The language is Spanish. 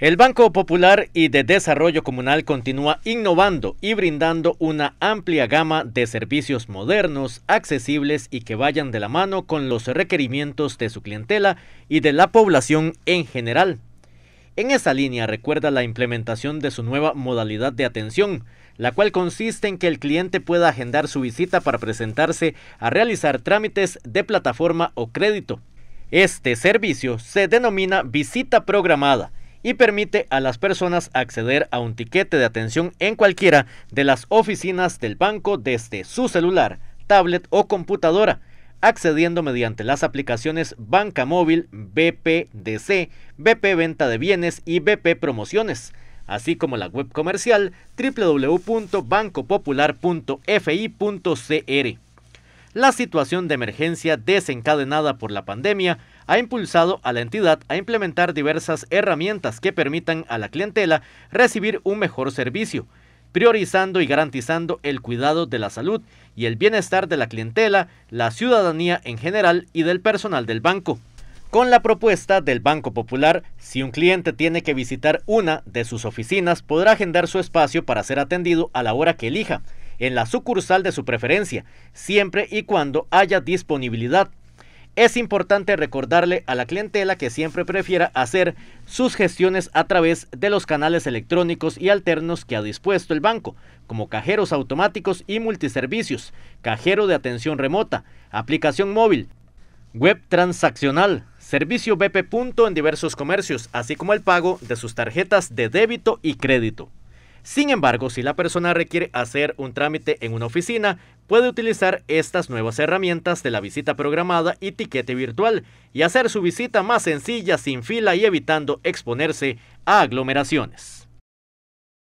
El Banco Popular y de Desarrollo Comunal continúa innovando y brindando una amplia gama de servicios modernos, accesibles y que vayan de la mano con los requerimientos de su clientela y de la población en general. En esa línea recuerda la implementación de su nueva modalidad de atención, la cual consiste en que el cliente pueda agendar su visita para presentarse a realizar trámites de plataforma o crédito. Este servicio se denomina visita programada y permite a las personas acceder a un tiquete de atención en cualquiera de las oficinas del banco desde su celular, tablet o computadora, accediendo mediante las aplicaciones Banca Móvil, BPDC, BP Venta de Bienes y BP Promociones, así como la web comercial www.bancopopular.fi.cr la situación de emergencia desencadenada por la pandemia ha impulsado a la entidad a implementar diversas herramientas que permitan a la clientela recibir un mejor servicio, priorizando y garantizando el cuidado de la salud y el bienestar de la clientela, la ciudadanía en general y del personal del banco. Con la propuesta del Banco Popular, si un cliente tiene que visitar una de sus oficinas, podrá agendar su espacio para ser atendido a la hora que elija en la sucursal de su preferencia, siempre y cuando haya disponibilidad. Es importante recordarle a la clientela que siempre prefiera hacer sus gestiones a través de los canales electrónicos y alternos que ha dispuesto el banco, como cajeros automáticos y multiservicios, cajero de atención remota, aplicación móvil, web transaccional, servicio BP. en diversos comercios, así como el pago de sus tarjetas de débito y crédito. Sin embargo, si la persona requiere hacer un trámite en una oficina, puede utilizar estas nuevas herramientas de la visita programada y tiquete virtual y hacer su visita más sencilla, sin fila y evitando exponerse a aglomeraciones.